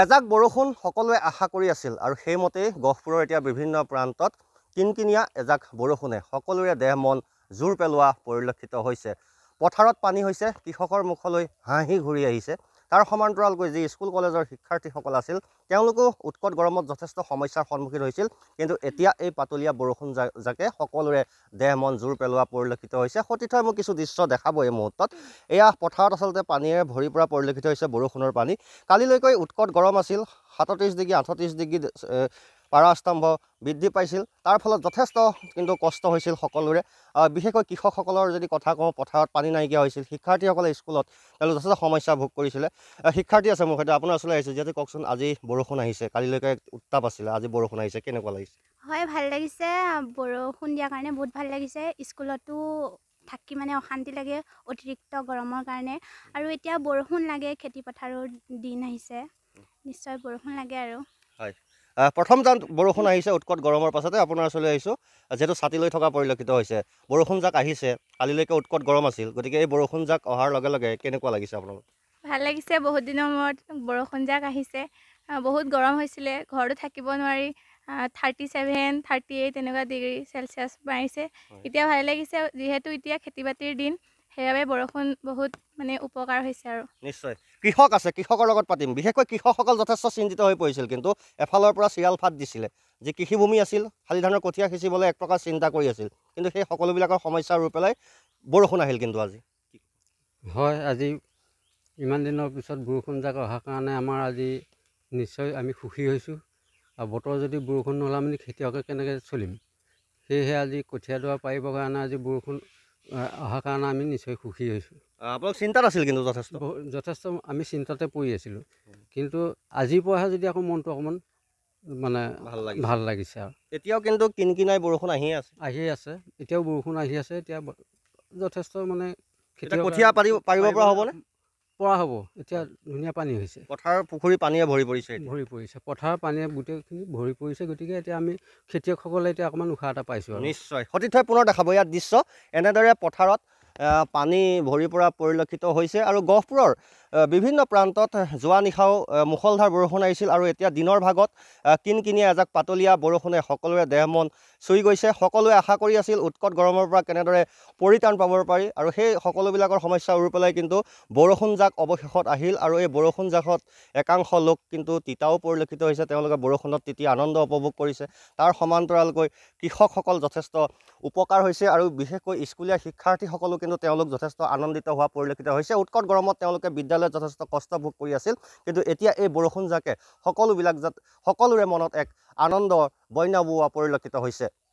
এজাক বৰষুণ সকলোৱে আশা কৰি আছিল আৰু সেইমতেই গহপুৰৰ এতিয়া বিভিন্ন প্ৰান্তত কিনকিনীয়া এজাক বৰষুণে সকলোৰে দেহ মন জোৰ পেলোৱা পৰিলক্ষিত হৈছে পথাৰত পানী হৈছে কৃষকৰ মুখলৈ হাঁহি ঘূৰি আহিছে তাৰ সমান্তৰালকৈ যি স্কুল কলেজৰ শিক্ষাৰ্থীসকল আছিল তেওঁলোকেও উৎকট গৰমত যথেষ্ট সমস্যাৰ সন্মুখীন হৈছিল কিন্তু এতিয়া এই পাতলীয়া বৰষুণ যাকে সকলোৰে দেহ মন জোৰ পেলোৱা পৰিলক্ষিত হৈছে সতীৰ্থই মোক কিছু দৃশ্য দেখাব এই মুহূৰ্তত এয়া পথাৰত আচলতে পানীৰে ভৰি পৰা পৰিলক্ষিত হৈছে বৰষুণৰ পানী কালিলৈকে উৎকট গৰম আছিল সাতত্ৰিছ ডিগ্ৰী আঠত্ৰিছ ডিগ্ৰী পাৰাস্তম্ভ বৃদ্ধি পাইছিল তাৰ ফলত যথেষ্ট কিন্তু কষ্ট হৈছিল সকলোৰে বিশেষকৈ কৃষকসকলৰ যদি কথা কওঁ পথাৰত পানী নাইকিয়া হৈছিল শিক্ষাৰ্থীসকলে স্কুলত তেওঁলোকে যথেষ্ট সমস্যা ভোগ কৰিছিলে শিক্ষাৰ্থী আছে মোৰ সৈতে আপোনাৰ ওচৰলৈ আহিছে যিহেতু কওকচোন আজি বৰষুণ আহিছে কালিলৈকে উত্তাপ আছিলে আজি বৰষুণ আহিছে কেনেকুৱা লাগিছে হয় ভাল লাগিছে বৰষুণ দিয়াৰ কাৰণে বহুত ভাল লাগিছে স্কুলতো থাকি মানে অশান্তি লাগে অতিৰিক্ত গৰমৰ কাৰণে আৰু এতিয়া বৰষুণ লাগে খেতি পথাৰৰ দিন আহিছে নিশ্চয় বৰষুণ লাগে আৰু হয় প্ৰথম যান বৰষুণ আহিছে উৎকট গৰমৰ পাছতে আপোনাৰ ওচৰলৈ আহিছোঁ যিহেতু ছাতি লৈ থকা পৰিলক্ষিত হৈছে বৰষুণ যাক আহিছে কালিলৈকে উৎকট গৰম আছিল গতিকে এই বৰষুণ যাক অহাৰ লগে লগে কেনেকুৱা লাগিছে আপোনালোক ভাল লাগিছে বহুত দিনৰ মূৰত বৰষুণ যাক আহিছে বহুত গৰম হৈছিলে ঘৰতো থাকিব নোৱাৰি থাৰ্টি ছেভেন থাৰ্টি এইট এনেকুৱা ডিগ্ৰী চেলচিয়াছ মাৰিছে এতিয়া ভাল লাগিছে যিহেতু এতিয়া খেতি বাতিৰ দিন সেইবাবে বৰষুণ বহুত মানে উপকাৰ হৈছে আৰু নিশ্চয় কৃষক আছে কৃষকৰ লগত পাতিম বিশেষকৈ কৃষকসকল যথেষ্ট চিন্তিত হৈ পৰিছিল কিন্তু এফালৰ পৰা চিৰাল ফাট দিছিলে যি কৃষিভূমি আছিল শালি ধানৰ কঠীয়া সিঁচিবলৈ এক প্ৰকাৰ চিন্তা কৰি আছিল কিন্তু সেই সকলোবিলাকৰ সমস্যা ৰৈ পেলাই বৰষুণ আহিল কিন্তু আজি হয় আজি ইমান দিনৰ পিছত বৰষুণ যাক অহাৰ কাৰণে আমাৰ আজি নিশ্চয় আমি সুখী হৈছোঁ আৰু বতৰ যদি বৰষুণ নহ'লে আমি খেতিয়কে কেনেকৈ চলিম সেয়েহে আজি কঠীয়াডৰা পাৰিবৰ কাৰণে আজি বৰষুণ অহাৰ কাৰণে আমি নিশ্চয় সুখী হৈছোঁ আপোনাক চিন্তাত আছিল কিন্তু যথেষ্ট যথেষ্ট আমি চিন্তাতে পৰি আছিলোঁ কিন্তু আজিৰ পৰাহে যদি আকৌ মনটো অকণমান মানে ভাল লাগে ভাল লাগিছে আৰু এতিয়াও কিন্তু কিনকিনাই বৰষুণ আহি আছে আহি আছে এতিয়াও বৰষুণ আহি আছে এতিয়া যথেষ্ট মানে কঠীয়া পাৰিব পাৰিব পৰা হ'বনে পৰা হ'ব এতিয়া ধুনীয়া পানী হৈছে পথাৰৰ পুখুৰী পানীয়ে ভৰি পৰিছে ভৰি পৰিছে পথাৰৰ পানীয়ে গোটেইখিনি ভৰি পৰিছে গতিকে এতিয়া আমি খেতিয়কসকলে এতিয়া অকণমান উশাহ এটা পাইছোঁ আৰু নিশ্চয় সতীৰ্থই পুনৰ দেখাব ইয়াত দৃশ্য এনেদৰে পথাৰত পানী ভৰি পৰা পৰিলক্ষিত হৈছে আৰু গহপুৰৰ বিভিন্ন প্ৰান্তত যোৱা নিশাও মুখলধাৰ বৰষুণ আহিছিল আৰু এতিয়া দিনৰ ভাগত কিনকিনিয়ে এজাক পাতলীয়া বৰষুণে সকলোৰে দেহ মন চুই গৈছে সকলোৱে আশা কৰি আছিল উৎকট গৰমৰ পৰা কেনেদৰে পৰিত্ৰাণ পাব পাৰি আৰু সেই সকলোবিলাকৰ সমস্যা উৰি পেলাই কিন্তু বৰষুণজাক অৱশেষত আহিল আৰু এই বৰষুণজাকত একাংশ লোক কিন্তু তিতাও পৰিলক্ষিত হৈছে তেওঁলোকে বৰষুণত তিতি আনন্দ উপভোগ কৰিছে তাৰ সমান্তৰালকৈ কৃষকসকল যথেষ্ট উপকাৰ হৈছে আৰু বিশেষকৈ স্কুলীয়া শিক্ষাৰ্থীসকলো কিন্তু তেওঁলোক যথেষ্ট আনন্দিত হোৱা পৰিলক্ষিত হৈছে উৎকট গৰমত তেওঁলোকে বিদ্যালয়ত যথেষ্ট কষ্ট ভোগ কৰি আছিল কিন্তু এতিয়া এই বৰষুণ জাকে সকলোবিলাক যাত সকলোৰে মনত এক আনন্দ বন্যা বোৱা পৰিলক্ষিত হৈছে